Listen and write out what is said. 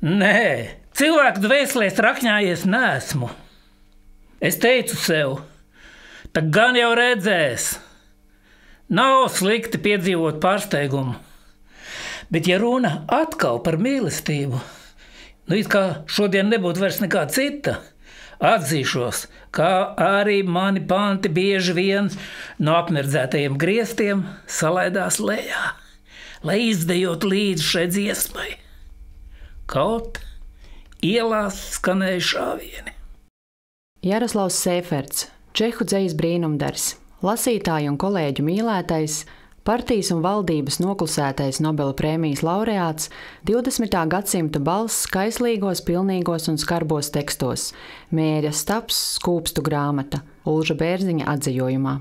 Nē, cilvēku dvēselēs rakņājies nesmu. Es teicu sev, tad gan jau redzēs. Nav slikti piedzīvot pārsteigumu. Bet, ja runa atkal par mīlestību, nu it kā šodien nebūtu vairs nekā cita, atzīšos, ka arī mani panti bieži vien no apmirdzētajiem griestiem salaidās lejā, lai izdejot līdzi šai dziesmai kaut ielās skanēja šāvieni. Jaroslavs Sēferts, Čehu dzejas brīnumdars, lasītāju un kolēģu mīlētais, partijas un valdības noklusētais Nobela prēmijas laureāts, 20. gadsimta balss skaislīgos, pilnīgos un skarbos tekstos, mēra staps, skūpstu grāmata, Ulža Bērziņa atzījumā.